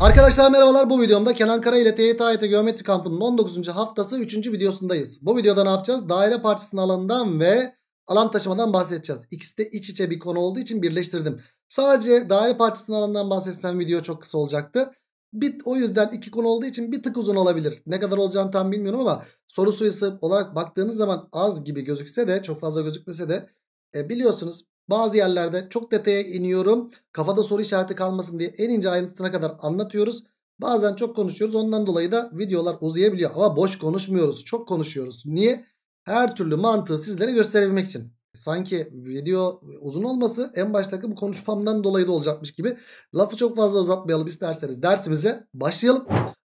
Arkadaşlar merhabalar bu videomda Kenan Kara ile TYT e Geometri Kampı'nın 19. haftası 3. videosundayız. Bu videoda ne yapacağız? Daire parçasının alanından ve alan taşımadan bahsedeceğiz. İkisi de iç içe bir konu olduğu için birleştirdim. Sadece daire parçasının alanından bahsetsem video çok kısa olacaktı. Bit o yüzden iki konu olduğu için bir tık uzun olabilir. Ne kadar olacağını tam bilmiyorum ama soru sayısı olarak baktığınız zaman az gibi gözükse de çok fazla gözükmese de e, biliyorsunuz bazı yerlerde çok detaya iniyorum. Kafada soru işareti kalmasın diye en ince ayrıntısına kadar anlatıyoruz. Bazen çok konuşuyoruz. Ondan dolayı da videolar uzayabiliyor. Ama boş konuşmuyoruz. Çok konuşuyoruz. Niye? Her türlü mantığı sizlere gösterebilmek için. Sanki video uzun olması en baştaki bu konuşmamdan dolayı da olacakmış gibi. Lafı çok fazla uzatmayalım isterseniz. Dersimize başlayalım.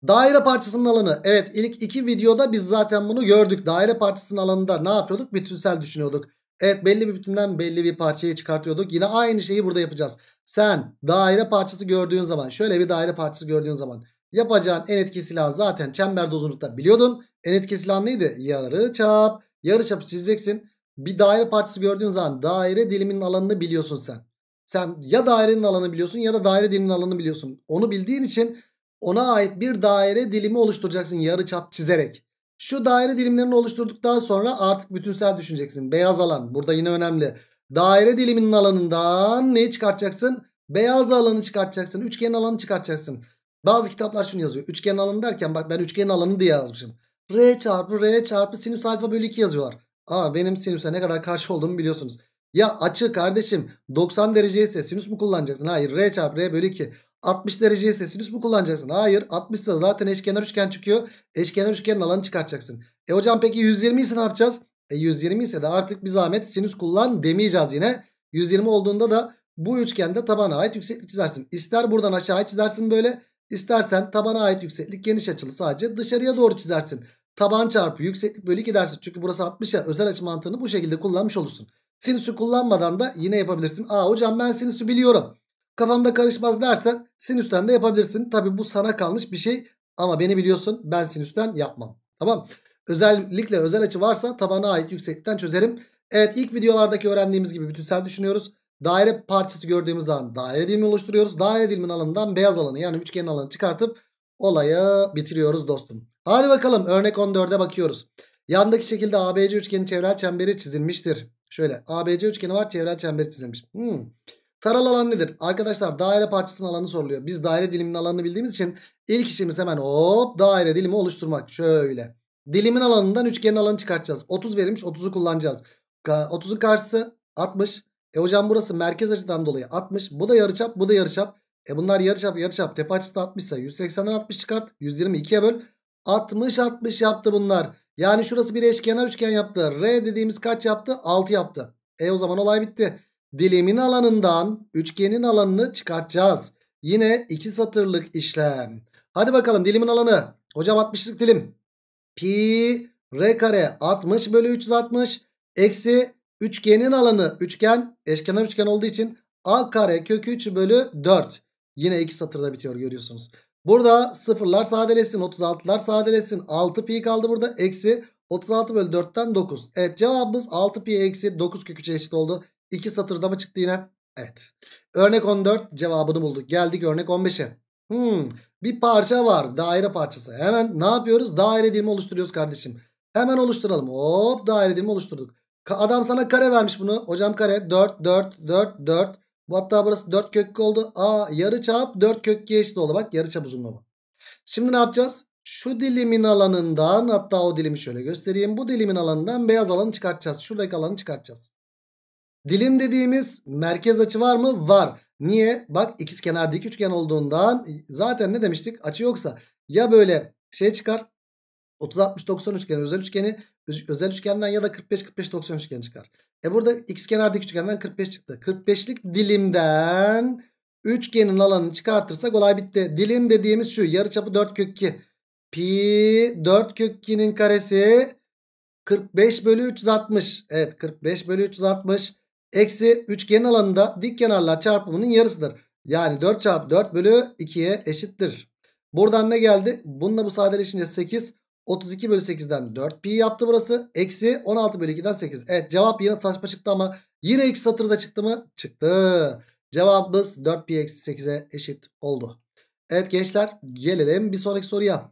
Daire parçasının alanı. Evet ilk iki videoda biz zaten bunu gördük. Daire parçasının alanında ne yapıyorduk? Bütünsel düşünüyorduk. Evet belli bir bütünden belli bir parçayı çıkartıyorduk. Yine aynı şeyi burada yapacağız. Sen daire parçası gördüğün zaman şöyle bir daire parçası gördüğün zaman yapacağın en etki silahı zaten çemberde uzunlukta biliyordun. En etki silahı neydi? Yarı çap. Yarı çapı çizeceksin. Bir daire parçası gördüğün zaman daire diliminin alanını biliyorsun sen. Sen ya dairenin alanını biliyorsun ya da daire diliminin alanını biliyorsun. Onu bildiğin için ona ait bir daire dilimi oluşturacaksın yarı çap çizerek. Şu daire dilimlerini oluşturduktan sonra artık bütünsel düşüneceksin. Beyaz alan burada yine önemli. Daire diliminin alanından neyi çıkartacaksın? Beyaz alanı çıkartacaksın. Üçgen alanı çıkartacaksın. Bazı kitaplar şunu yazıyor. Üçgen alanı derken bak ben üçgen alanı diye yazmışım. R çarpı R çarpı sinüs alfa bölü 2 yazıyorlar. Aa benim sinüse ne kadar karşı olduğumu biliyorsunuz. Ya açı kardeşim 90 dereceyse sinüs mü kullanacaksın? Hayır R çarpı R bölü 2. 60 dereceye sesini bu kullanacaksın. Hayır 60 ise zaten eşkenar üçgen çıkıyor. Eşkenar üçgenin alanı çıkartacaksın. E hocam peki 120 ise ne yapacağız? E 120 ise de artık bir zahmet sinüs kullan demeyeceğiz yine. 120 olduğunda da bu üçgende tabana ait yükseklik çizersin. İster buradan aşağıya çizersin böyle. İstersen tabana ait yükseklik geniş açılı sadece dışarıya doğru çizersin. Taban çarpı yükseklik bölü 2 dersin. Çünkü burası 60 ya özel açı mantığını bu şekilde kullanmış olursun. Sinüsü kullanmadan da yine yapabilirsin. Aa hocam ben sinüsü biliyorum. Kafamda karışmaz dersen sinüsten de yapabilirsin. Tabi bu sana kalmış bir şey ama beni biliyorsun ben sinüsten yapmam. Tamam. Özellikle özel açı varsa tabana ait yükseklikten çözerim. Evet ilk videolardaki öğrendiğimiz gibi bütünsel düşünüyoruz. Daire parçası gördüğümüz zaman daire dilimi oluşturuyoruz. Daire dilimin alanından beyaz alanı yani üçgenin alanı çıkartıp olayı bitiriyoruz dostum. Hadi bakalım örnek 14'e bakıyoruz. Yandaki şekilde ABC üçgeni çevrel çemberi çizilmiştir. Şöyle ABC üçgeni var çevrel çemberi çizilmiş. Hmm. Taral alan nedir? Arkadaşlar daire parçasının alanı soruluyor. Biz daire diliminin alanını bildiğimiz için ilk işimiz hemen hop daire dilimi oluşturmak. Şöyle. Dilimin alanından üçgenin alanı çıkartacağız. 30 verilmiş 30'u kullanacağız. 30'un karşısı 60. E hocam burası merkez açıdan dolayı 60. Bu da yarıçap bu da yarıçap. E bunlar yarıçap yarıçap. Tepe açısı da 60 ise 180'den 60 çıkart. 122'ye böl. 60 60 yaptı bunlar. Yani şurası bir eşkenar üçgen yaptı. R dediğimiz kaç yaptı? 6 yaptı. E o zaman olay bitti dilimin alanından üçgenin alanını çıkartacağız. Yine iki satırlık işlem. Hadi bakalım dilimin alanı. Hocam 60'lık dilim. Pi r kare 60 bölü 360 eksi üçgenin alanı. Üçgen eşkenar üçgen olduğu için a kare kökü 3 bölü 4. Yine iki satırda bitiyor görüyorsunuz. Burada sıfırlar sadelesin 36'lar sadelesin 6 pi kaldı burada eksi 36 bölü 4'ten 9. Evet cevabımız 6 pi eksi 9 köküçe eşit oldu. İki satırda mı çıktı yine? Evet. Örnek 14 cevabını bulduk. Geldik örnek 15'e. Hmm, bir parça var. Daire parçası. Hemen ne yapıyoruz? Daire dilimi oluşturuyoruz kardeşim. Hemen oluşturalım. Hop daire dilimi oluşturduk. Adam sana kare vermiş bunu. Hocam kare 4 4 4 4. Bu hatta burası 4 köklü oldu. Aa yarı çap 4 köklü eşit oldu. Bak yarı çap uzunluğu Şimdi ne yapacağız? Şu dilimin alanından hatta o dilimi şöyle göstereyim. Bu dilimin alanından beyaz alanı çıkartacağız. Şuradaki alanı çıkartacağız. Dilim dediğimiz merkez açı var mı? Var. Niye? Bak ikizkenar dik üçgen olduğundan zaten ne demiştik? Açı yoksa ya böyle şey çıkar. 30 60 90 üçgeni özel üçgeni özel üçgenden ya da 45 45 90 üçgen çıkar. E burada ikizkenar dik üçgenden 45 çıktı. 45'lik dilimden üçgenin alanını çıkartırsak olay bitti. Dilim dediğimiz şu yarıçapı 4 kök 2. Pi 4 kök 2'nin karesi 45 bölü 360. Evet 45 bölü 360. Eksi üçgen alanında dik kenarlar çarpımının yarısıdır. Yani 4 çarpı 4 bölü 2'ye eşittir. Buradan ne geldi? Bununla bu sadeleşince 8. 32 bölü 8'den 4 pi yaptı burası. Eksi 16 bölü 2'den 8. Evet cevap yine saçma çıktı ama yine ilk satırda çıktı mı? Çıktı. Cevabımız 4 pi eksi 8'e eşit oldu. Evet gençler gelelim bir sonraki soruya.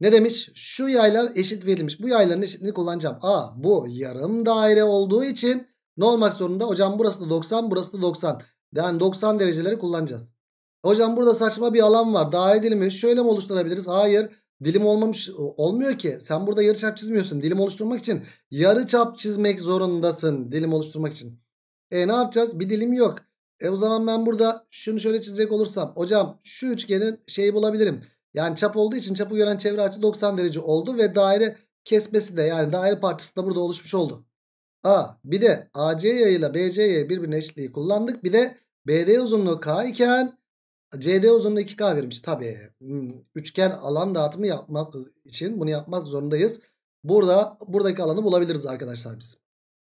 Ne demiş? Şu yaylar eşit verilmiş. Bu yayların eşitliğini kullanacağım. A bu yarım daire olduğu için ne olmak zorunda? Hocam burası da 90 burası da 90. Yani 90 dereceleri kullanacağız. Hocam burada saçma bir alan var. Daha dilimi şöyle mi oluşturabiliriz? Hayır. Dilim olmamış olmuyor ki. Sen burada yarı çap çizmiyorsun. Dilim oluşturmak için yarı çap çizmek zorundasın. Dilim oluşturmak için. E ne yapacağız? Bir dilim yok. E o zaman ben burada şunu şöyle çizecek olursam. Hocam şu üçgenin şeyi bulabilirim. Yani çap olduğu için çapı gören çevre açı 90 derece oldu. Ve daire kesmesi de yani daire parçası da burada oluşmuş oldu. A bir de AC yayıyla BC yayı birbirine eşitliği kullandık. Bir de BD uzunluğu K iken CD uzunluğu 2K verilmiş. Tabi hmm, üçgen alan dağıtımı yapmak için bunu yapmak zorundayız. Burada buradaki alanı bulabiliriz arkadaşlar biz.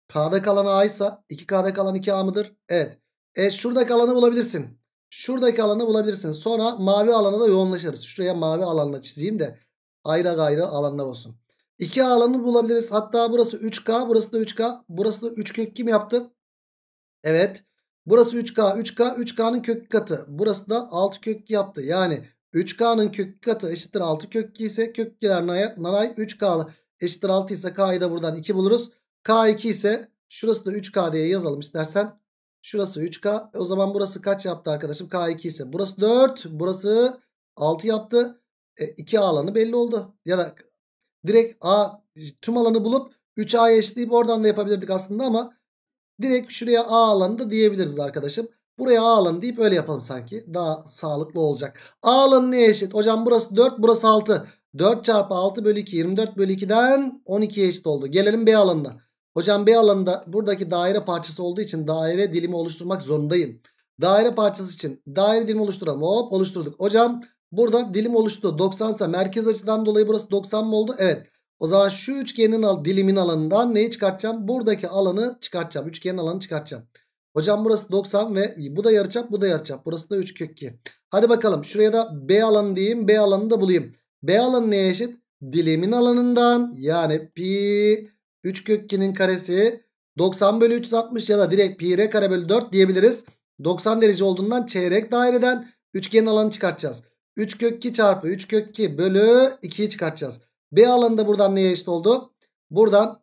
K'da kalan A ise 2K'da kalan 2A mıdır? Evet. E şuradaki alanı bulabilirsin. Şuradaki alanı bulabilirsin. Sonra mavi alana da yoğunlaşırız. Şuraya mavi alanla çizeyim de ayrı ayrı alanlar olsun. İki alanını bulabiliriz. Hatta burası 3K. Burası da 3K. Burası da 3 kök kim yaptı? Evet. Burası 3K. 3K. 3K'nın kök katı. Burası da 6 kök yaptı. Yani 3K'nın kök katı eşittir 6 kök ise kök gider nanay 3K eşittir 6 ise K'yı da buradan 2 buluruz. K2 ise şurası da 3K diye yazalım istersen. Şurası 3K. E, o zaman burası kaç yaptı arkadaşım? K2 ise burası 4. Burası 6 yaptı. E, 2 alanı belli oldu. Ya da Direkt A tüm alanı bulup 3A'ya eşitleyip oradan da yapabilirdik aslında ama direkt şuraya A alanı da diyebiliriz arkadaşım. Buraya A alanı deyip öyle yapalım sanki. Daha sağlıklı olacak. A alanı neye eşit? Hocam burası 4 burası 6. 4 çarpı 6 bölü 2 24 bölü 2'den 12'ye eşit oldu. Gelelim B alanına. Hocam B alanında buradaki daire parçası olduğu için daire dilimi oluşturmak zorundayım. Daire parçası için daire dilimi oluşturalım. Hop oluşturduk. Hocam Burada dilim oluştu. 90 ise merkez açıdan dolayı burası 90 mı oldu? Evet. O zaman şu üçgenin al, dilimin alanından neyi çıkartacağım? Buradaki alanı çıkartacağım. Üçgenin alanı çıkartacağım. Hocam burası 90 ve bu da yarıçap bu da yarıçap. Burası da 3 kök 2. Hadi bakalım şuraya da B alanı diyeyim. B alanını da bulayım. B alanı neye eşit? Dilimin alanından yani pi 3 kök 2'nin karesi 90 bölü 360 ya da direkt pi r kare bölü 4 diyebiliriz. 90 derece olduğundan çeyrek daireden üçgenin alanı çıkartacağız. 3 kök 2 çarpı 3 kök 2 bölü 2'yi çıkartacağız. B alanında buradan neye eşit oldu? Buradan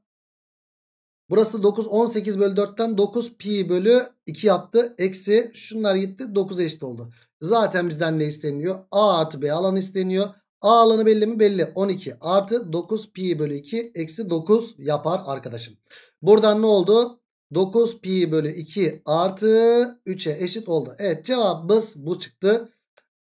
burası 9 18 bölü 4'ten 9 pi bölü 2 yaptı. Eksi şunlar gitti 9 eşit oldu. Zaten bizden ne isteniyor? A artı B alanı isteniyor. A alanı belli mi? Belli. 12 artı 9 pi bölü 2 eksi 9 yapar arkadaşım. Buradan ne oldu? 9 pi bölü 2 artı 3'e eşit oldu. Evet cevabımız bu çıktı.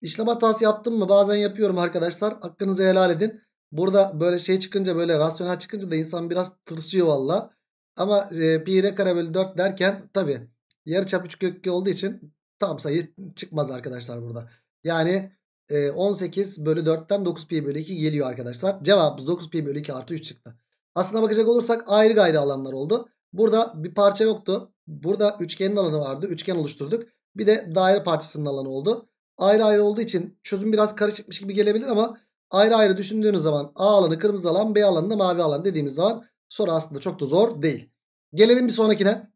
İşlem hatası yaptım mı? Bazen yapıyorum arkadaşlar. Hakkınızı helal edin. Burada böyle şey çıkınca böyle rasyonel çıkınca da insan biraz tırsıyor valla. Ama e, pi r kare bölü 4 derken tabi yarı yarıçap üçgeni olduğu için tam sayı çıkmaz arkadaşlar burada. Yani e, 18 bölü 4'ten 9 pi bölü 2 geliyor arkadaşlar. Cevabımız 9 pi bölü 2 artı 3 çıktı. Aslına bakacak olursak ayrı gayrı alanlar oldu. Burada bir parça yoktu. Burada üçgenin alanı vardı. Üçgen oluşturduk. Bir de daire parçasının alanı oldu ayrı ayrı olduğu için çözüm biraz karışıkmış gibi gelebilir ama ayrı ayrı düşündüğünüz zaman A alanı kırmızı alan B alanı da mavi alan dediğimiz zaman soru aslında çok da zor değil. Gelelim bir sonrakine.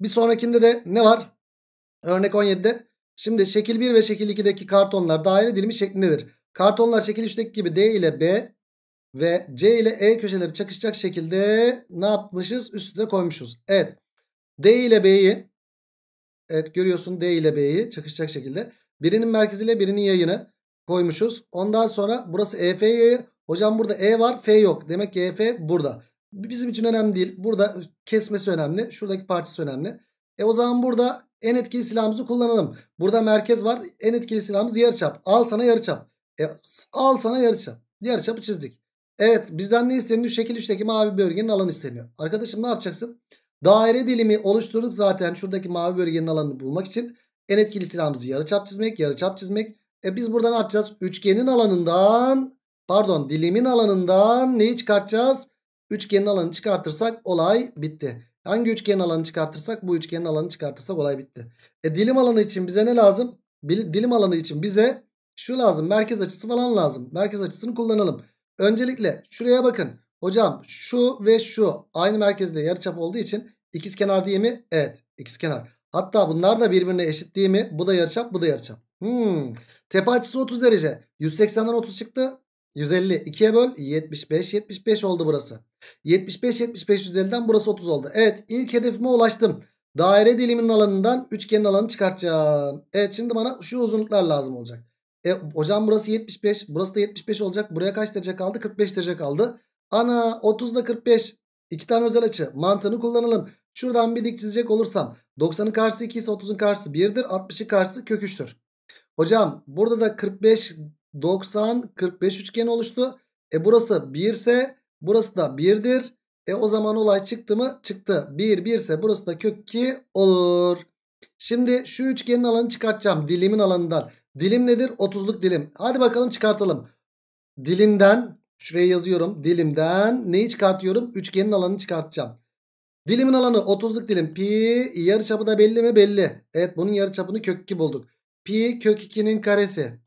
Bir sonrakinde de ne var? Örnek 17'de. Şimdi şekil 1 ve şekil 2'deki kartonlar daire dilimi şeklindedir. Kartonlar şekil 3'teki gibi D ile B ve C ile E köşeleri çakışacak şekilde ne yapmışız? Üstüne koymuşuz. Evet. D ile B'yi Evet görüyorsun D ile B'yi çakışacak şekilde. Birinin merkezi ile birinin yayını koymuşuz. Ondan sonra burası EF yayı. Hocam burada E var F yok. Demek ki EF burada. Bizim için önemli değil. Burada kesmesi önemli. Şuradaki parçası önemli. E o zaman burada en etkili silahımızı kullanalım. Burada merkez var. En etkili silahımız yarıçap. Al sana yarıçap. E, al sana yarıçap. Yarıçapı çizdik. Evet bizden ne isteniyor? Şekil 3'teki mavi bölgenin alanı isteniyor. Arkadaşım ne yapacaksın? Daire dilimi oluşturduk zaten şuradaki mavi bölgenin alanını bulmak için. En etkili silahımızı yarıçap çizmek, yarıçap çizmek. E biz burada ne yapacağız? Üçgenin alanından pardon dilimin alanından neyi çıkartacağız? Üçgenin alanını çıkartırsak olay bitti. Hangi üçgenin alanını çıkartırsak bu üçgenin alanını çıkartırsak olay bitti. E dilim alanı için bize ne lazım? Dilim alanı için bize şu lazım. Merkez açısı falan lazım. Merkez açısını kullanalım. Öncelikle şuraya bakın. Hocam şu ve şu aynı merkezde yarıçap olduğu için ikiz kenar değil mi? Evet ikiz kenar. Hatta bunlar da birbirine eşit değil mi? Bu da yarıçap bu da yarıçap. Hmm. Tepe açısı 30 derece. 180'den 30 çıktı. 150 2'ye böl 75 75 oldu burası. 75 75 150'den burası 30 oldu. Evet ilk hedefime ulaştım. Daire diliminin alanından üçgenin alanı çıkartacağım. Evet şimdi bana şu uzunluklar lazım olacak. E, hocam burası 75 burası da 75 olacak. Buraya kaç derece kaldı? 45 derece kaldı. Ana 30 ile 45 iki tane özel açı mantığını kullanalım. Şuradan bir dik çizecek olursam 90'ın karşısı 2 ise 30'un karşısı 1'dir. 60'ın karşısı kök 3'tür. Hocam burada da 45 90 45 üçgeni oluştu. E burası 1 ise burası da 1'dir. E o zaman olay çıktı mı? Çıktı. 1 1 ise burası da kök 2 olur. Şimdi şu üçgenin alanı çıkartacağım dilimin alanından. Dilim nedir? 30'luk dilim. Hadi bakalım çıkartalım. Dilimden Şuraya yazıyorum. Dilimden neyi çıkartıyorum? Üçgenin alanını çıkartacağım. Dilimin alanı 30'luk dilim. Pi yarıçapı da belli mi? Belli. Evet bunun yarıçapını kök 2 bulduk. Pi kök 2'nin karesi.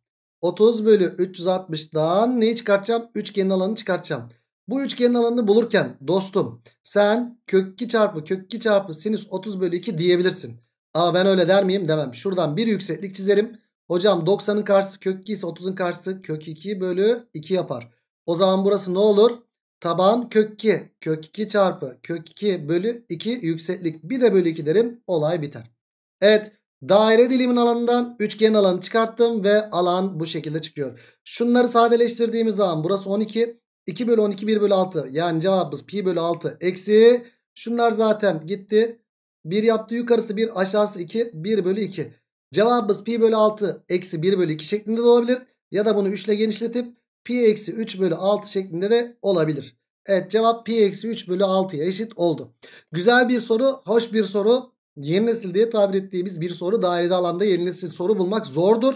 30 bölü 360'dan neyi çıkartacağım? Üçgenin alanını çıkartacağım. Bu üçgenin alanını bulurken dostum sen kök 2 çarpı kök 2 çarpı sinüs 30 bölü 2 diyebilirsin. Ama ben öyle der miyim? Demem. Şuradan bir yükseklik çizerim. Hocam 90'ın karşısı kök 2 ise 30'un karşısı kök 2 bölü 2 yapar. O zaman burası ne olur? Taban kök 2. Kök 2 çarpı kök 2 bölü 2 yükseklik. Bir de bölü 2 derim. Olay biter. Evet. Daire dilimin alanından üçgen alanı çıkarttım ve alan bu şekilde çıkıyor. Şunları sadeleştirdiğimiz zaman burası 12. 2 bölü 12 1 bölü 6. Yani cevabımız pi bölü 6 eksi. Şunlar zaten gitti. 1 yaptı yukarısı 1 aşağısı 2 1 bölü 2. Cevabımız pi bölü 6 eksi 1 bölü 2 şeklinde de olabilir. Ya da bunu 3 ile genişletip pi eksi 3 bölü 6 şeklinde de olabilir. Evet cevap pi eksi 3 bölü 6'ya eşit oldu. Güzel bir soru, hoş bir soru. Yeni nesil diye tabir ettiğimiz bir soru dairede alanda yeni nesil soru bulmak zordur.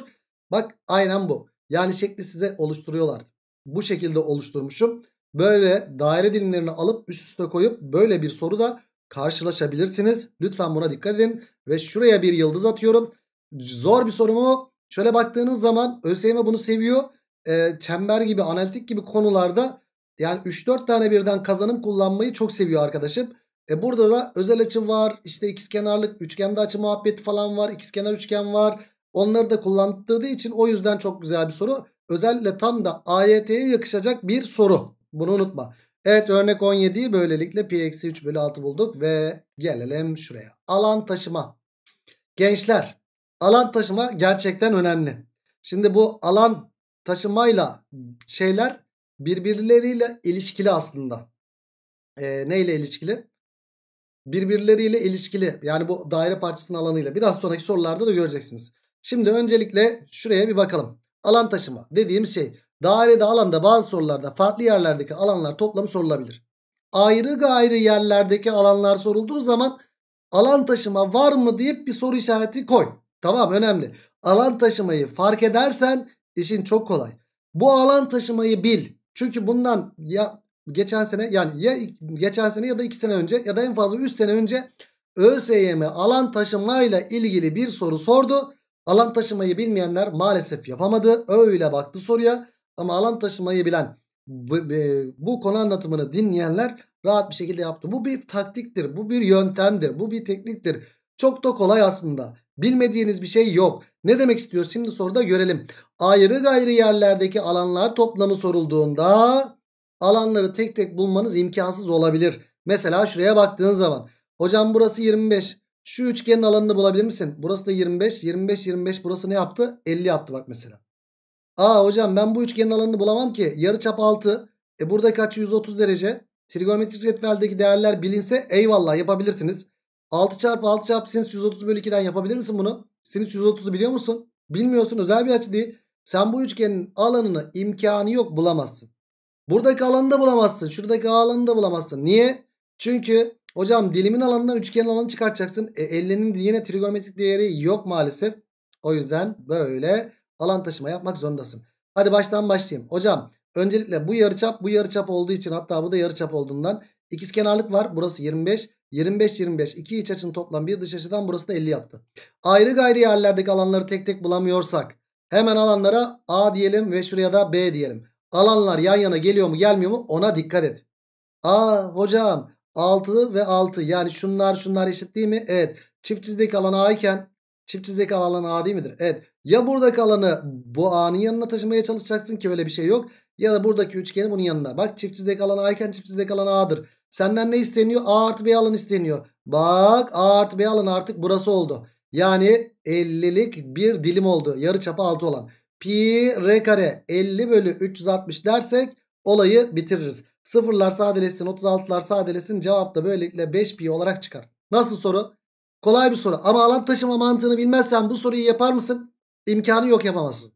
Bak aynen bu. Yani şekli size oluşturuyorlar. Bu şekilde oluşturmuşum. Böyle daire dilimlerini alıp üst üste koyup böyle bir soru da karşılaşabilirsiniz. Lütfen buna dikkat edin. Ve şuraya bir yıldız atıyorum. Zor bir soru mu? Şöyle baktığınız zaman ÖSYM bunu seviyor e, çember gibi analitik gibi konularda yani 3-4 tane birden kazanım kullanmayı çok seviyor arkadaşım. E burada da özel açı var. İşte ikizkenarlık, üçgende açı muhabbeti falan var. İkizkenar üçgen var. Onları da kullandığı için o yüzden çok güzel bir soru. Özellikle tam da AYT'ye yakışacak bir soru. Bunu unutma. Evet örnek 17'yi böylelikle P-3 bölü 6 bulduk ve gelelim şuraya. Alan taşıma. Gençler alan taşıma gerçekten önemli. Şimdi bu alan taşımayla şeyler birbirleriyle ilişkili aslında. E, neyle ilişkili? Birbirleriyle ilişkili. Yani bu daire parçasının alanıyla. Biraz sonraki sorularda da göreceksiniz. Şimdi öncelikle şuraya bir bakalım. Alan taşıma dediğim şey dairede alanda bazı sorularda farklı yerlerdeki alanlar toplamı sorulabilir. Ayrı gayrı yerlerdeki alanlar sorulduğu zaman alan taşıma var mı deyip bir soru işareti koy. Tamam önemli. Alan taşımayı fark edersen İşin çok kolay. Bu alan taşımayı bil. Çünkü bundan ya geçen sene yani ya geçen sene ya da 2 sene önce ya da en fazla 3 sene önce ÖSYM alan taşımayla ilgili bir soru sordu. Alan taşımayı bilmeyenler maalesef yapamadı. Öyle baktı soruya ama alan taşımayı bilen bu, e, bu konu anlatımını dinleyenler rahat bir şekilde yaptı. Bu bir taktiktir, bu bir yöntemdir, bu bir tekniktir. Çok da kolay aslında. Bilmediğiniz bir şey yok. Ne demek istiyor? Şimdi soruda görelim. Ayrı gayrı yerlerdeki alanlar toplamı sorulduğunda alanları tek tek bulmanız imkansız olabilir. Mesela şuraya baktığın zaman. Hocam burası 25. Şu üçgenin alanını bulabilir misin? Burası da 25. 25, 25. Burası ne yaptı? 50 yaptı bak mesela. Aa hocam ben bu üçgenin alanını bulamam ki. Yarıçap 6. E burada kaç? 130 derece. Trigonometrik cetveldeki değerler bilinse eyvallah yapabilirsiniz. 6 çarpı 6 çarpı sinüs 130 bölü 2'den yapabilir misin bunu? Sinüs 130'u biliyor musun? Bilmiyorsun özel bir açı değil. Sen bu üçgenin alanını imkanı yok bulamazsın. Buradaki alanı da bulamazsın. Şuradaki alanı da bulamazsın. Niye? Çünkü hocam dilimin alanından üçgenin alanı çıkartacaksın. E, ellerinin yine trigonometrik değeri yok maalesef. O yüzden böyle alan taşıma yapmak zorundasın. Hadi baştan başlayayım. Hocam öncelikle bu yarıçap bu yarıçap olduğu için hatta bu da yarıçap olduğundan İkiz kenarlık var. Burası 25. 25 25 İki iç açın toplam bir dış açıdan burası da 50 yaptı. Ayrı gayri yerlerdeki alanları tek tek bulamıyorsak hemen alanlara A diyelim ve şuraya da B diyelim. Alanlar yan yana geliyor mu gelmiyor mu ona dikkat et. A hocam 6 ve 6 yani şunlar şunlar eşit değil mi? Evet. Çift çizdeki alan A iken çift çizdeki alan A değil midir? Evet. Ya buradaki alanı bu A'nın yanına taşımaya çalışacaksın ki öyle bir şey yok. Ya da buradaki üçgeni bunun yanına. Bak çift çizdeki alan A iken çift çizdeki alan A'dır. Senden ne isteniyor? A artı B alan isteniyor. Bak A artı B alan artık burası oldu. Yani 50'lik bir dilim oldu. Yarı çapı 6 olan. Pi R kare 50 bölü 360 dersek olayı bitiririz. Sıfırlar sadelesin, 36'lar sadelesin. Cevap da böylelikle 5 pi olarak çıkar. Nasıl soru? Kolay bir soru. Ama alan taşıma mantığını bilmezsen bu soruyu yapar mısın? İmkanı yok yapamazsın.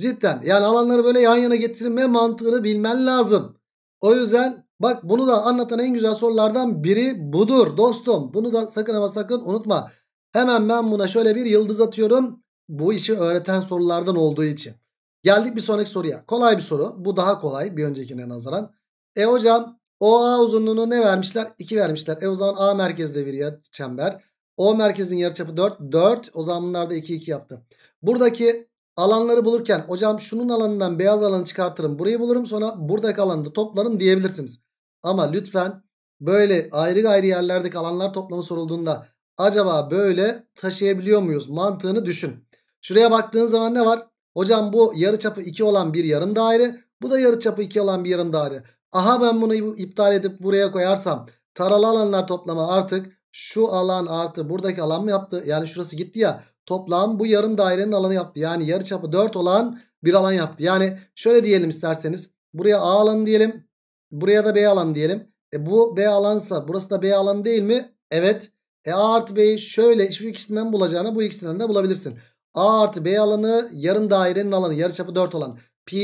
Cidden yani alanları böyle yan yana getirme mantığını bilmen lazım. O yüzden Bak bunu da anlatan en güzel sorulardan biri budur dostum. Bunu da sakın ama sakın unutma. Hemen ben buna şöyle bir yıldız atıyorum. Bu işi öğreten sorulardan olduğu için. Geldik bir sonraki soruya. Kolay bir soru. Bu daha kolay bir öncekine nazaran. E hocam OA uzunluğunu ne vermişler? 2 vermişler. E o zaman A merkezde bir yer çember. O merkezin yarıçapı 4. 4. O zaman bunlar da 2 2 yaptı. Buradaki Alanları bulurken hocam şunun alanından beyaz alanı çıkartırım. Burayı bulurum sonra buradaki alanı da toplarım diyebilirsiniz. Ama lütfen böyle ayrı ayrı yerlerdeki alanlar toplamı sorulduğunda acaba böyle taşıyabiliyor muyuz mantığını düşün. Şuraya baktığın zaman ne var? Hocam bu yarı çapı 2 olan bir yarım daire. Bu da yarı çapı 2 olan bir yarım daire. Aha ben bunu iptal edip buraya koyarsam taralı alanlar toplamı artık şu alan artı buradaki alan mı yaptı? Yani şurası gitti ya. Toplam bu yarım dairenin alanı yaptı. Yani yarı çapı 4 olan bir alan yaptı. Yani şöyle diyelim isterseniz. Buraya A alanı diyelim. Buraya da B alanı diyelim. E bu B alansa burası da B alanı değil mi? Evet. E A artı B'yi şöyle şu ikisinden bulacağını bu ikisinden de bulabilirsin. A artı B alanı yarım dairenin alanı. yarı çapı 4 olan. Pi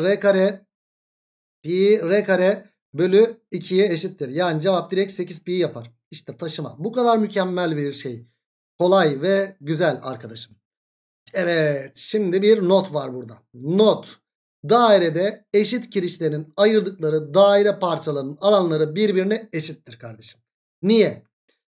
R kare. Pi R kare bölü 2'ye eşittir. Yani cevap direkt 8 pi yapar. İşte taşıma. Bu kadar mükemmel bir şey. Kolay ve güzel arkadaşım. Evet şimdi bir not var burada. Not. Dairede eşit kirişlerin ayırdıkları daire parçalarının alanları birbirine eşittir kardeşim. Niye?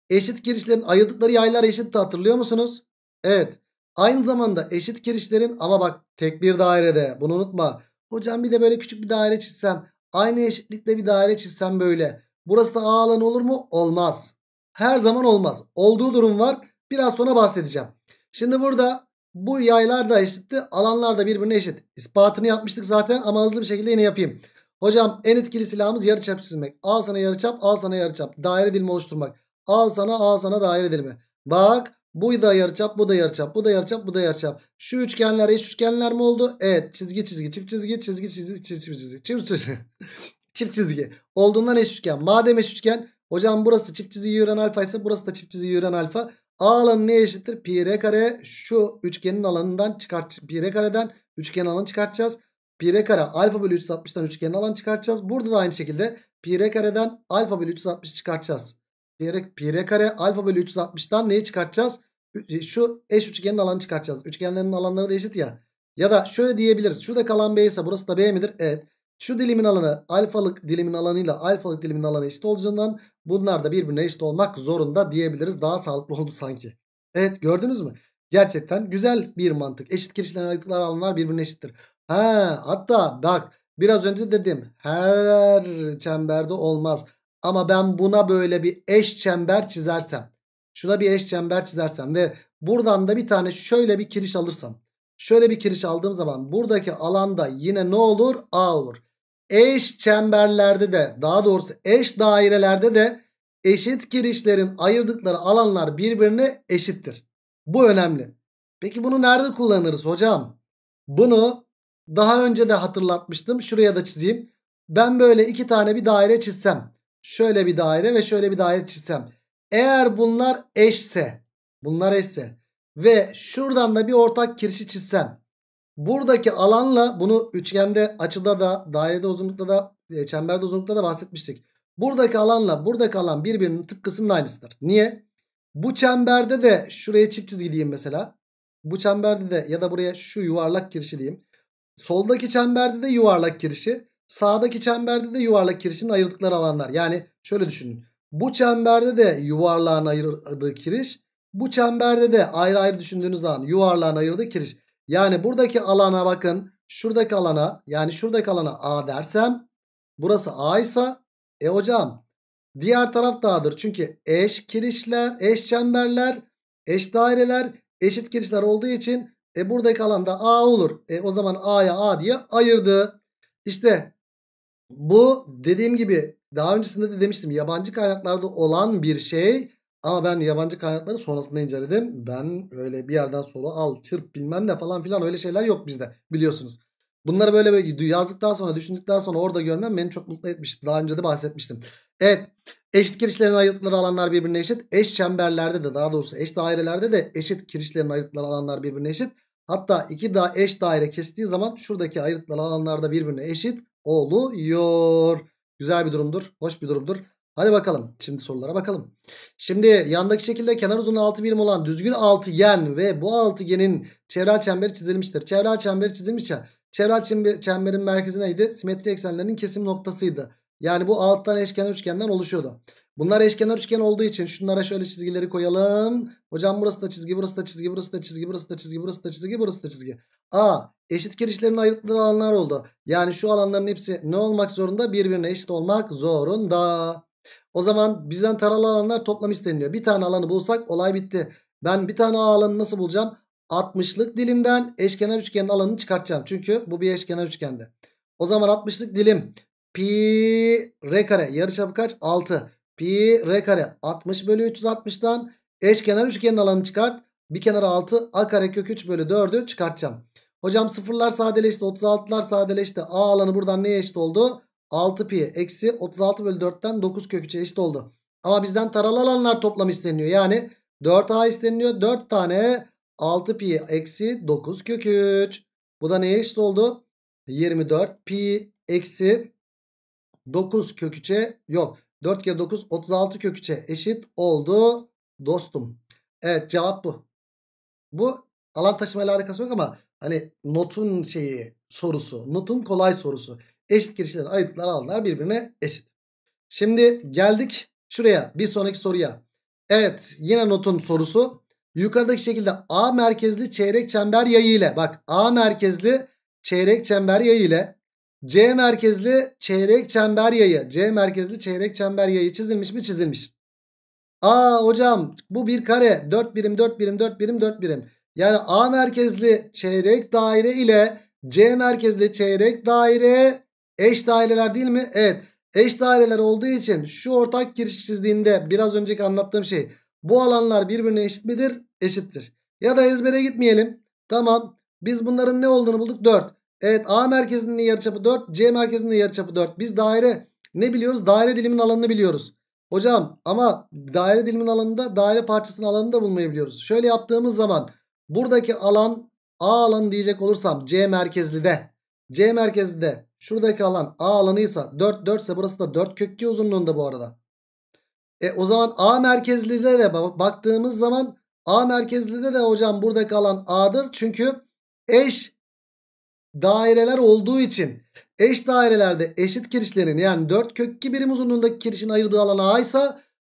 Eşit kirişlerin ayırdıkları yaylar eşitti hatırlıyor musunuz? Evet. Aynı zamanda eşit kirişlerin ama bak tek bir dairede bunu unutma. Hocam bir de böyle küçük bir daire çizsem aynı eşitlikte bir daire çizsem böyle. Burası da A alanı olur mu? Olmaz. Her zaman olmaz. Olduğu durum var. Biraz sonra bahsedeceğim. Şimdi burada bu yaylar da eşitti. Alanlar da birbirine eşit. İspatını yapmıştık zaten ama hızlı bir şekilde yine yapayım. Hocam en etkili silahımız yarıçap çizmek. Al sana yarıçap, al sana yarıçap. Daire dilimi oluşturmak. Al sana, al sana daire dilimi. Bak bu da yarıçap, bu da yarıçap, bu da yarıçap, bu da yarıçap. Şu üçgenler eş üçgenler mi oldu? Evet, çizgi çizgi, çift çizgi, çizgi çizgi, çizgi çizgi, çift çizgi. çift çizgi. Olduğundan eş üçgen. Madem eş üçgen, hocam burası çift çizgi yüren alfa ise burası da çift çizgi yüren alfa. A alanı ne eşittir? Pi r kare şu üçgenin alanından çıkart pi r kareden üçgen alanı çıkartacağız. Pi r kare alfa bölü 360'dan üçgenin alanı çıkartacağız. Burada da aynı şekilde pi r kareden alfa bölü 360 çıkartacağız. Pi r, pi r kare alfa bölü 360'dan neyi çıkartacağız? Şu eş üçgenin alanı çıkartacağız. Üçgenlerin alanları da eşit ya. Ya da şöyle diyebiliriz. Şurada kalan b ise burası da b midir? Evet. Şu dilimin alanı alfalık dilimin alanıyla alfalık dilimin alanı eşit olduğundan bunlar da birbirine eşit olmak zorunda diyebiliriz. Daha sağlıklı oldu sanki. Evet gördünüz mü? Gerçekten güzel bir mantık. Eşit girişilen ayrıklar alanlar birbirine eşittir. Ha, hatta bak biraz önce dedim her çemberde olmaz. Ama ben buna böyle bir eş çember çizersem. Şuna bir eş çember çizersem ve buradan da bir tane şöyle bir kiriş alırsam. Şöyle bir kiriş aldığım zaman buradaki alanda yine ne olur? A olur eş çemberlerde de daha doğrusu eş dairelerde de eşit girişlerin ayırdıkları alanlar birbirine eşittir. Bu önemli. Peki bunu nerede kullanırız hocam? Bunu daha önce de hatırlatmıştım. Şuraya da çizeyim. Ben böyle iki tane bir daire çizsem. Şöyle bir daire ve şöyle bir daire çizsem. Eğer bunlar eşse. Bunlar eşse. Ve şuradan da bir ortak kirişi çizsem. Buradaki alanla bunu üçgende açıda da dairede uzunlukta da e, çemberde uzunlukta da bahsetmiştik. Buradaki alanla buradaki alan birbirinin tıpkısının aynısıdır. Niye? Bu çemberde de şuraya çift çizgi diyeyim mesela. Bu çemberde de ya da buraya şu yuvarlak girişi diyeyim. Soldaki çemberde de yuvarlak girişi. Sağdaki çemberde de yuvarlak girişin ayırdıkları alanlar. Yani şöyle düşünün. Bu çemberde de yuvarlağın ayırdığı giriş, Bu çemberde de ayrı ayrı düşündüğünüz zaman yuvarlağın ayırdığı giriş. Yani buradaki alana bakın. Şuradaki alana yani şuradaki alana A dersem burası A ise e hocam diğer taraf da A'dır. Çünkü eş kirişler, eş çemberler, eş daireler eşit kirişler olduğu için e buradaki alanda A olur. E o zaman A'ya A diye ayırdı. İşte bu dediğim gibi daha öncesinde de demiştim yabancı kaynaklarda olan bir şey ama ben yabancı kaynakları sonrasında inceledim. Ben öyle bir yerden soru al, çırp bilmem ne falan filan öyle şeyler yok bizde biliyorsunuz. Bunları böyle, böyle yazdıktan sonra düşündükten sonra orada görmem beni çok mutlu etmişti. Daha önce de bahsetmiştim. Evet eşit kirişlerin ayrıtları alanlar birbirine eşit. Eş çemberlerde de daha doğrusu eş dairelerde de eşit kirişlerin ayrıtları alanlar birbirine eşit. Hatta iki daha eş daire kestiği zaman şuradaki ayrıtlar alanlarda birbirine eşit oluyor. Güzel bir durumdur. Hoş bir durumdur. Hadi bakalım. Şimdi sorulara bakalım. Şimdi yandaki şekilde kenar uzunluğu 6 birim olan düzgün altıgen ve bu altıgenin çevre çemberi çizilmiştir. Çevre çemberi çizilmiş ya. Çevre çemberin merkezi neydi? Simetri eksenlerinin kesim noktasıydı. Yani bu alttan eşkenar üçgenden oluşuyordu. Bunlar eşkenar üçgen olduğu için şunlara şöyle çizgileri koyalım. Hocam burası da çizgi, burası da çizgi, burası da çizgi, burası da çizgi, burası da çizgi, burası da çizgi. A eşit kirişlerin ayrıldığı alanlar oldu. Yani şu alanların hepsi ne olmak zorunda? Birbirine eşit olmak zorunda. O zaman bizden taralı alanlar toplam isteniliyor. Bir tane alanı bulsak olay bitti. Ben bir tane A alanı nasıl bulacağım? 60'lık dilimden eşkenar üçgenin alanını çıkartacağım. Çünkü bu bir eşkenar üçgende. O zaman 60'lık dilim pi r kare yarıçapı kaç? 6. Pi r kare 60 bölü 360'dan eşkenar üçgenin alanını çıkart. Bir kenara 6 a kare kök 3 bölü 4'ü çıkartacağım. Hocam sıfırlar sadeleşti 36'lar sadeleşti. A alanı buradan neye eşit oldu? 6 pi eksi 36 bölü 4'ten 9 kök 3'e eşit oldu. Ama bizden taralı alanlar toplamı isteniyor Yani 4a isteniyor 4 tane 6 pi eksi 9 kök 3. Bu da neye eşit oldu? 24 pi eksi 9 kök 3'e yok. 4 kere 9 36 kök 3'e eşit oldu dostum. Evet cevap bu. Bu alan taşımayla alakası yok ama hani notun şeyi sorusu. Notun kolay sorusu. Eşit girişler ayırdıkları alanlar birbirine eşit. Şimdi geldik şuraya bir sonraki soruya. Evet yine notun sorusu. Yukarıdaki şekilde A merkezli çeyrek çember yayı ile bak A merkezli çeyrek çember yayı ile C merkezli çeyrek çember yayı C merkezli çeyrek çember yayı çizilmiş mi çizilmiş. Aa hocam bu bir kare 4 birim 4 birim 4 birim 4 birim. Yani A merkezli çeyrek daire ile C merkezli çeyrek daire Eş daireler değil mi? Evet. Eş daireler olduğu için şu ortak giriş çizdiğinde biraz önceki anlattığım şey bu alanlar birbirine eşit midir? Eşittir. Ya da ezbere gitmeyelim. Tamam. Biz bunların ne olduğunu bulduk? 4. Evet A merkezinin yarıçapı 4. C merkezinin yarıçapı 4. Biz daire ne biliyoruz? Daire dilimin alanını biliyoruz. Hocam ama daire dilimin alanında daire parçasının alanını da bulmayı biliyoruz. Şöyle yaptığımız zaman buradaki alan A alanı diyecek olursam C merkezli de C merkezli de Şuradaki alan A alanıysa 4 4 ise burası da 4 kök 2 uzunluğunda bu arada. E o zaman A merkezlide de baktığımız zaman A merkezlide de hocam buradaki alan A'dır. Çünkü eş daireler olduğu için eş dairelerde eşit kirişlerin yani 4 kök 2 birim uzunluğundaki kirişin ayırdığı alan A ise